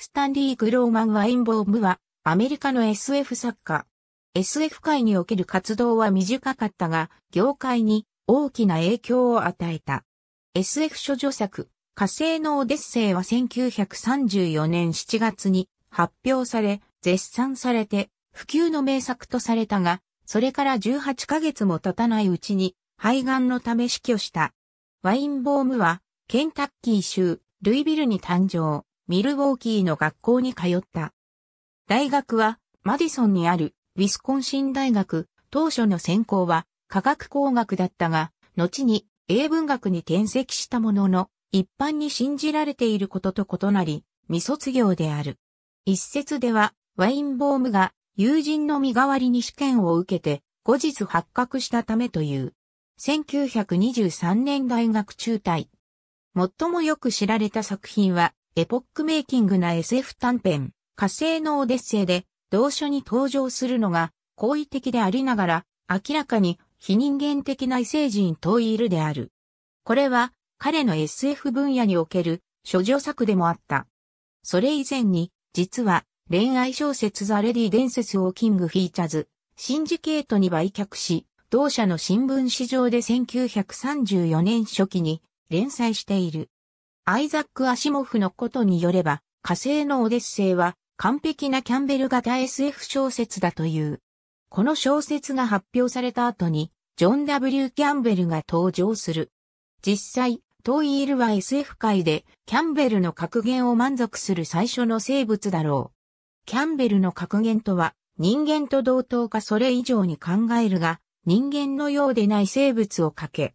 スタンリー・グローマン・ワインボームは、アメリカの SF 作家。SF 界における活動は短かったが、業界に大きな影響を与えた。SF 諸女作、火星のオデッセイは1934年7月に発表され、絶賛されて、普及の名作とされたが、それから18ヶ月も経たないうちに、肺がんのため死去した。ワインボームは、ケンタッキー州、ルイビルに誕生。ミルウォーキーの学校に通った。大学は、マディソンにある、ウィスコンシン大学、当初の専攻は、科学工学だったが、後に、英文学に転籍したものの、一般に信じられていることと異なり、未卒業である。一説では、ワインボームが、友人の身代わりに試験を受けて、後日発覚したためという。1923年大学中退。最もよく知られた作品は、エポックメイキングな SF 短編、火星のオデッセイで、同書に登場するのが、好意的でありながら、明らかに非人間的な異星人トイールである。これは、彼の SF 分野における、諸女作でもあった。それ以前に、実は、恋愛小説ザ・レディ伝説をキングフィーチャーズ、シンジケートに売却し、同社の新聞市場で1934年初期に連載している。アイザック・アシモフのことによれば、火星のオデッセイは完璧なキャンベル型 SF 小説だという。この小説が発表された後に、ジョン・ W・ キャンベルが登場する。実際、トイールは SF 界でキャンベルの格言を満足する最初の生物だろう。キャンベルの格言とは、人間と同等かそれ以上に考えるが、人間のようでない生物をかけ、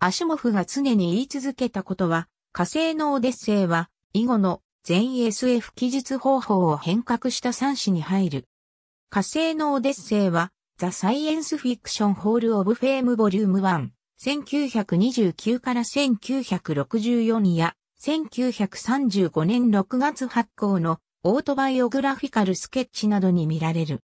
アシモフが常に言い続けたことは、火星のオデッセイは、以後の全 SF 記述方法を変革した3種に入る。火星のオデッセイは、ザ・サイエンス・フィクション・ホール・オブ・フェーム・ボリューム1、1929から1964や、1935年6月発行のオートバイオグラフィカルスケッチなどに見られる。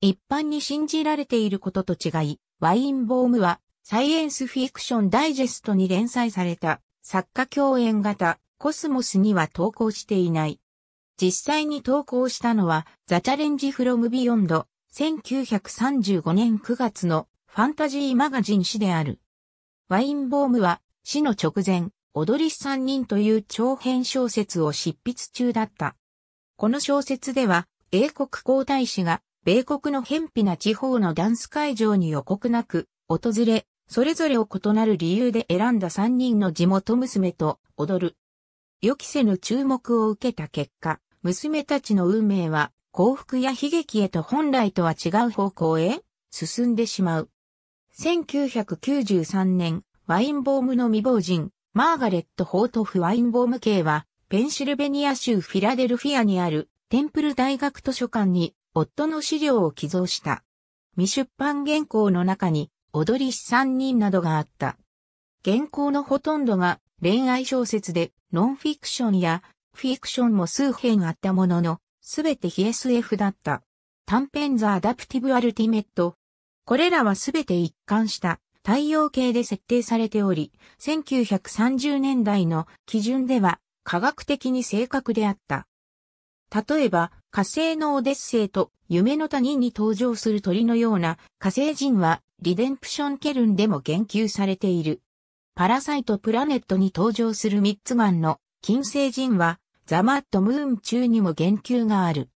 一般に信じられていることと違い、ワインボームはサイエンスフィクションダイジェストに連載された作家共演型コスモスには投稿していない。実際に投稿したのはザ・チャレンジ・フロム・ビヨンド1935年9月のファンタジーマガジン誌である。ワインボームは死の直前、踊り三人という長編小説を執筆中だった。この小説では英国皇太子が米国の偏僻な地方のダンス会場に予告なく訪れ、それぞれを異なる理由で選んだ3人の地元娘と踊る。予期せぬ注目を受けた結果、娘たちの運命は幸福や悲劇へと本来とは違う方向へ進んでしまう。1993年、ワインボームの未亡人、マーガレット・ホートフ・ワインボーム系は、ペンシルベニア州フィラデルフィアにあるテンプル大学図書館に夫の資料を寄贈した。未出版原稿の中に踊り師三人などがあった。原稿のほとんどが恋愛小説で、ノンフィクションやフィクションも数編あったものの、すべて非 SF だった。短編ザ・アダプティブ・アルティメット。これらはすべて一貫した太陽系で設定されており、1930年代の基準では科学的に正確であった。例えば、火星のオデッセイと夢の谷に登場する鳥のような火星人はリデンプションケルンでも言及されている。パラサイトプラネットに登場するミッツマンの金星人はザマットムーン中にも言及がある。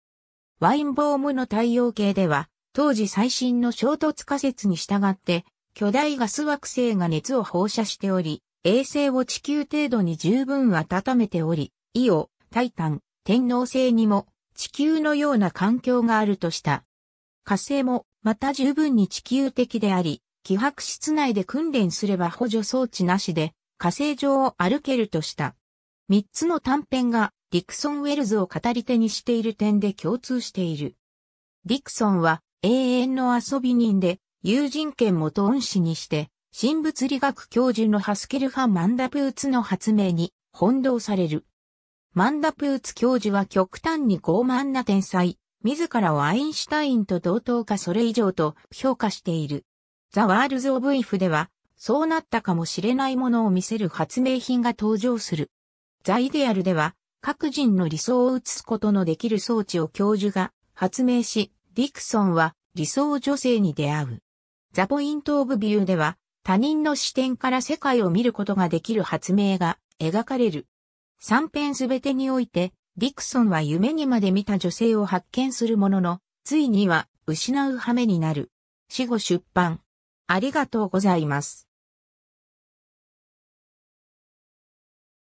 ワインボームの太陽系では当時最新の衝突仮説に従って巨大ガス惑星が熱を放射しており、衛星を地球程度に十分温めており、イオ、タイタン、天王星にも地球のような環境があるとした。火星もまた十分に地球的であり、気迫室内で訓練すれば補助装置なしで火星上を歩けるとした。三つの短編がディクソン・ウェルズを語り手にしている点で共通している。ディクソンは永遠の遊び人で友人権元恩師にして、新物理学教授のハスケル・ファン・マンダプーツの発明に翻弄される。マンダプーツ教授は極端に傲慢な天才、自らをアインシュタインと同等かそれ以上と評価している。ザ・ワールズ・オブ・イフでは、そうなったかもしれないものを見せる発明品が登場する。ザ・イデアルでは、各人の理想を映すことのできる装置を教授が発明し、ディクソンは理想女性に出会う。ザ・ポイント・オブ・ビューでは、他人の視点から世界を見ることができる発明が描かれる。三編すべてにおいて、ディクソンは夢にまで見た女性を発見するものの、ついには失う羽目になる。死後出版。ありがとうございます。